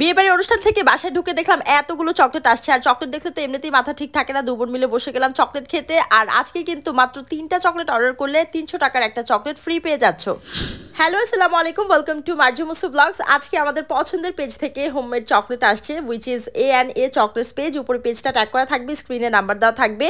বিয়েবাড়ির অনুষ্ঠান থেকে বাসায় ঢুকে দেখলাম এতগুলো চকলেট আসছে আর চকলেট দেখলে তো এমনিতেই মাথা ঠিক থাকে না দুবোন মিলে বসে গেলাম চকলেট খেতে আর আজকে কিন্তু মাত্র তিনটা চকলেট অর্ডার করলে তিনশো টাকার একটা চকলেট ফ্রি পেয়ে যাচ্ছ হ্যালো আসসালামু আলাইকুম ওয়েলকাম টু মার্জু মুসু ব্লগস আজকে আমাদের পছন্দের পেজ থেকে হোমমেড চকলেট আসছে which is A and A chocolates page উপরে পেজটা ট্যাগ করা থাকবে স্ক্রিনে নাম্বার দেওয়া থাকবে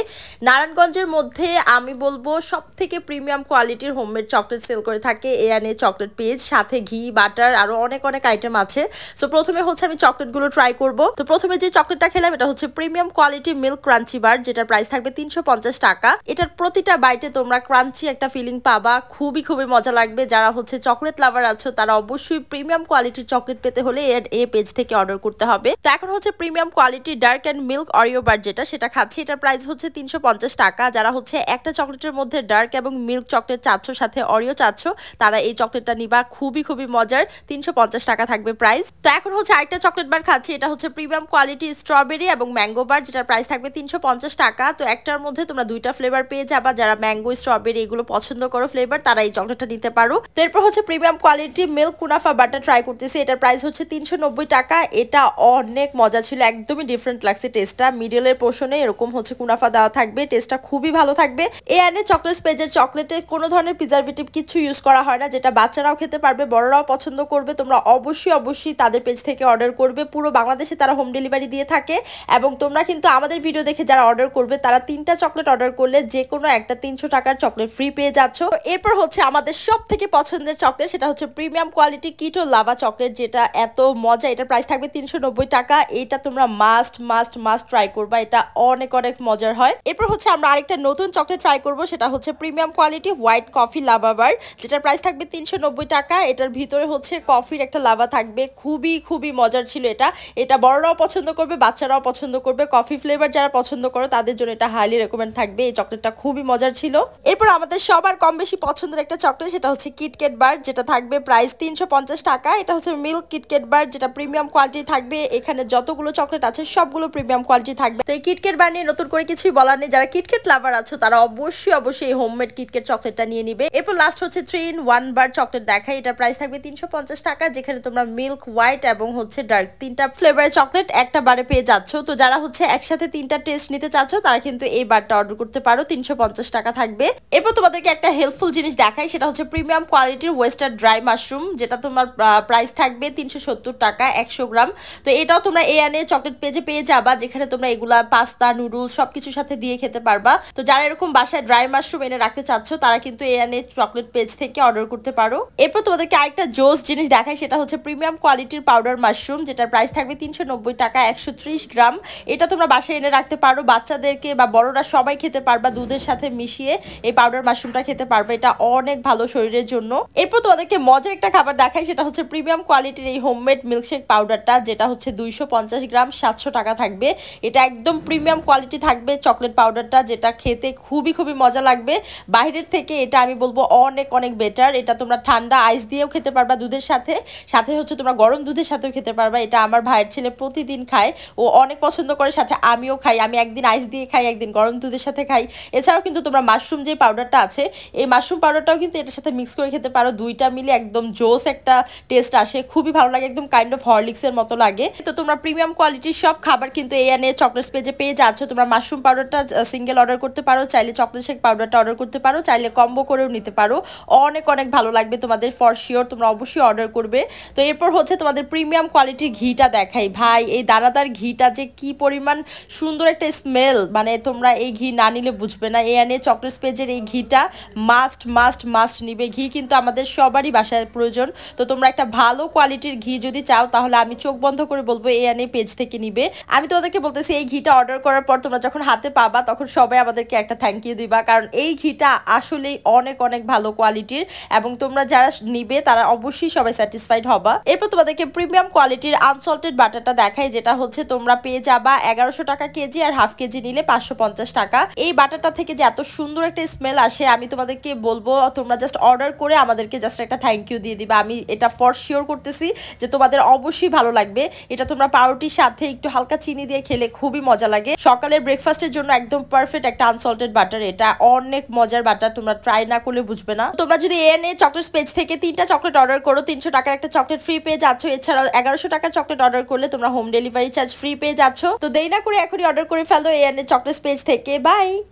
নারায়ণগঞ্জের মধ্যে আমি বলবো সব থেকে প্রিমিয়াম কোয়ালিটির হোমমেড চকলেট সেল করে থাকে A and A chocolate page সাথে ঘি বাটার আরও অনেক অনেক আইটেম আছে সো প্রথমে হচ্ছে আমি চকলেটগুলো ট্রাই করব তো প্রথমে যে চকলেটটা খেলাম এটা হচ্ছে premium quality milk crunchy bar যেটার প্রাইস থাকবে তিনশো টাকা এটার প্রতিটা বাইটে তোমরা ক্রাঞ্চি একটা ফিলিং পাবা খুবই খুবই মজা লাগবে যারা হচ্ছে চকলেট লাভার আছো তারা অবশ্যই প্রিমিয়াম কোয়ালিটির চকলেট পেতে হলে এর এ পেজ থেকে অর্ডার করতে হবে তো এখন হচ্ছে premium quality dark and milk Oreo bar যেটা সেটা খাচ্ছি এটার প্রাইস হচ্ছে তিনশো টাকা যারা হচ্ছে একটা চকলেটের মধ্যে ডার্ক এবং মিল্ক চকলেট চাচ্ছ সাথে অরিও চাচ্ছ তারা এই চকলেটটা নিবা খুবই খুবই মজার তিনশো টাকা থাকবে প্রাইস তো এখন হচ্ছে আরেকটা চকলেট বার খাচ্ছি এটা হচ্ছে প্রিমিয়াম কোয়ালিটি স্ট্রবেরি এবং ম্যাঙ্গো বার যেটার প্রাইস থাকবে তিনশো টাকা তো একটার মধ্যে তোমরা দুইটা ফ্লেভার পেয়ে যাবা যারা ম্যাঙ্গো স্ট্রবেরি এগুলো পছন্দ করো ফ্লেভার তারা এই চকলেটটা নিতে পারো তো এরপর হচ্ছে প্রিমিয়াম কোয়ালিটি মিল্ক কুনাফা বাটার ট্রাই করতেছি এটার প্রাইস হচ্ছে তিনশো টাকা এটা অনেক মজা ছিল একদমই ডিফারেন্ট লাগছে টেস্টটা মিডলের পোর্শনে এরকম হচ্ছে কুনাফা দেওয়া থাকবে টেস্টটা খুবই ভালো থাকবে এ আনে চকলেট পেজের চকলেটে কোনো ধরনের প্রিজারভেটিভ কিছু ইউজ করা হয় না যেটা বাচ্চারাও খেতে পারবে বড়রাও পছন্দ করবে তোমরা অবশ্যই অবশ্যই তাদের পেজ থেকে অর্ডার করবে পুরো বাংলাদেশে তারা হোম ডেলিভারি দিয়ে থাকে এবং তোমরা কিন্তু আমাদের ভিডিও দেখে যারা অর্ডার করবে তারা তিনটা চকলেট অর্ডার করলে যে কোনো একটা তিনশো টাকার চকলেট ফ্রি পেয়ে যাচ্ছ এরপর হচ্ছে আমাদের সব থেকে পছন্দের চকলেট সেটা হচ্ছে premium quality keto lava chocolate যেটা এত মজা এটা প্রাইস থাকবে তিনশো টাকা এটা তোমরা মাস্ট মাস্ট মাস্ট ট্রাই করবা এটা অনেক অনেক মজার হয় এরপর হচ্ছে আমরা আরেকটা নতুন চকলেট ট্রাই করব সেটা হচ্ছে premium quality white coffee lava bar যেটার প্রাইস থাকবে তিনশো টাকা এটার ভিতরে হচ্ছে কফির একটা লাভা থাকবে খুবই খুবই মজার ছিল এটা এটা বড়রাও পছন্দ করবে বাচ্চারাও পছন্দ করবে কফি ফ্লেভার যারা পছন্দ করো তাদের জন্য এটা হাইলি রেকমেন্ড থাকবে এই চকলেটটা খুবই মজার ছিল এরপর আমাদের সবার কম বেশি পছন্দের একটা চকলেট সেটা হচ্ছে কিটকেট বার বার যেটা থাকবে প্রাইস তিনশো টাকা এটা হচ্ছে মিল্ক কিটকেট বার যেটা প্রিমিয়াম কোয়ালিটি থাকবে এখানে যতগুলো চকলেট আছে সবগুলো প্রিমিয়াম কোয়ালিটি থাকবে তো এই কিটকেট বার নিয়ে নতুন করে কিছুই বলার নেই যারা কিটকেট লাভার আছো তারা অবশ্যই অবশ্যই এই হোমমেড কিটকেট চকলেটটা নিয়ে নিবে এরপর লাস্ট হচ্ছে three in one bar chocolate দেখায় এটার প্রাইস থাকবে তিনশো টাকা যেখানে তোমরা মিল্ক হোয়াইট এবং হচ্ছে ডার্ক তিনটা ফ্লেভারের চকলেট একটা বারে পেয়ে যাচ্ছ তো যারা হচ্ছে একসাথে তিনটা টেস্ট নিতে চাচ্ছ তারা কিন্তু এই বারটা অর্ডার করতে পারো তিনশো টাকা থাকবে এরপর তোমাদেরকে একটা হেল্পফুল জিনিস দেখায় সেটা হচ্ছে প্রিমিয়াম কোয়ালিটির ওয়েস্টার ড্রাই মাশরুম যেটা তোমার প্রাইস থাকবে তিনশো টাকা একশো গ্রাম তো এটাও তোমরা এ আনে চকলেট পেজে পেয়ে যাবা যেখানে তোমরা এগুলা পাস্তা নুডলস সব কিছুর সাথে দিয়ে খেতে পারবা তো যারা এরকম বাসায় ড্রাই মাশরুম এনে রাখতে চাচ্ছ তারা কিন্তু এ আনে চকলেট পেজ থেকে অর্ডার করতে পারো এরপর তোমাদেরকে আরেকটা জোস জিনিস দেখায় সেটা হচ্ছে প্রিমিয়াম কোয়ালিটির পাউডার মাশরুম যেটার প্রাইস থাকবে তিনশো টাকা একশো গ্রাম এটা তোমরা বাসায় এনে রাখতে পারো বাচ্চাদেরকে বা বড়রা সবাই খেতে পারবা দুধের সাথে মিশিয়ে এই পাউডার মাশরুমটা খেতে পারবে এটা অনেক ভালো শরীরের জন্য এরপর তোমাদেরকে মজার একটা খাবার দেখাই সেটা হচ্ছে প্রিমিয়াম কোয়ালিটির এই হোমমেড মিল্কশেক পাউডারটা যেটা হচ্ছে দুইশো গ্রাম সাতশো টাকা থাকবে এটা একদম প্রিমিয়াম কোয়ালিটি থাকবে চকলেট পাউডারটা যেটা খেতে খুবই খুবই মজা লাগবে বাইরের থেকে এটা আমি বলবো অনেক অনেক বেটার এটা তোমরা ঠান্ডা আইস দিয়েও খেতে পারবা দুধের সাথে সাথে হচ্ছে তোমরা গরম দুধের সাথেও খেতে পারবা এটা আমার ভাইয়ের ছেলে প্রতিদিন খায় ও অনেক পছন্দ করে সাথে আমিও খাই আমি একদিন আইস দিয়ে খাই একদিন গরম দুধের সাথে খাই এছাড়াও কিন্তু তোমরা মাশরুম যে পাউডারটা আছে এই মাশরুম পাউডারটাও কিন্তু এটার সাথে মিক্স করে খেতে পারো আরও দুইটা মিলে একদম জোস একটা টেস্ট আসে খুবই ভালো লাগে একদম কাইন্ড অফ হরলিক্সের মতো লাগে তো তোমরা প্রিমিয়াম কোয়ালিটির সব খাবার কিন্তু এ আনে চকলেটস পেজে পেয়ে যাচ্ছ তোমরা মাশরুম পাউডারটা সিঙ্গেল অর্ডার করতে পারো চাইলে চকলেট শেক পাউডারটা অর্ডার করতে পারো চাইলে কম্বো করেও নিতে পারো অনেক অনেক ভালো লাগবে তোমাদের ফর শিওর তোমরা অবশ্যই অর্ডার করবে তো এরপর হচ্ছে তোমাদের প্রিমিয়াম কোয়ালিটির ঘিটা দেখাই ভাই এই দানাদার ঘিটা যে কি পরিমাণ সুন্দর একটা স্মেল মানে তোমরা এই ঘি না নিলে বুঝবে না এ আনে চকলেটস পেজের এই ঘিটা মাস্ট মাস্ট মাস্ট নিবে ঘি কিন্তু আমাদের আমাদের সবারই বাসায় প্রয়োজন তো তোমরা একটা ভালো কোয়ালিটির ঘি যদি চাও তাহলে আমি চোখ বন্ধ করে বলবো এ আনে পেজ থেকে নিবে আমি তোমাদেরকে বলতেছি এই ঘিটা অর্ডার করার পর তোমরা যখন হাতে পাবা তখন সবাই আমাদেরকে একটা থ্যাংক ইউ দিবা কারণ এই ঘিটা আসলেই অনেক অনেক ভালো কোয়ালিটির এবং তোমরা যারা নিবে তারা অবশ্যই সবাই স্যাটিসফাইড হবা এরপর তোমাদেরকে প্রিমিয়াম কোয়ালিটির আনসল্টেড বাটারটা দেখায় যেটা হচ্ছে তোমরা পেয়ে যাবা এগারোশো টাকা কেজি আর হাফ কেজি নিলে পাঁচশো পঞ্চাশ টাকা এই বাটারটা থেকে যে এত সুন্দর একটা স্মেল আসে আমি তোমাদেরকে বলবো তোমরা জাস্ট অর্ডার করে আমাদের তাদেরকে জাস্ট একটা থ্যাংক ইউ দিয়ে দিবে আমি এটা ফর শিওর করতেছি যে তোমাদের অবশ্যই ভালো লাগবে এটা তোমরা পাউরুটির সাথে একটু হালকা চিনি দিয়ে খেলে খুবই মজা লাগে সকালের ব্রেকফাস্টের জন্য একদম পারফেক্ট একটা আনসল্টেড বাটার এটা অনেক মজার বাটার তোমরা ট্রাই না করলে বুঝবে না তোমরা যদি এন এ চকলেট পেজ থেকে তিনটা চকলেট অর্ডার করো তিনশো টাকার একটা চকলেট ফ্রি পেয়ে যাচ্ছ এছাড়াও এগারোশো টাকার চকলেট অর্ডার করলে তোমরা হোম ডেলিভারি চার্জ ফ্রি পেয়ে যাচ্ছ তো দেরি না করে এখনই অর্ডার করে ফেলো এন এ চকলেট পেজ থেকে বাই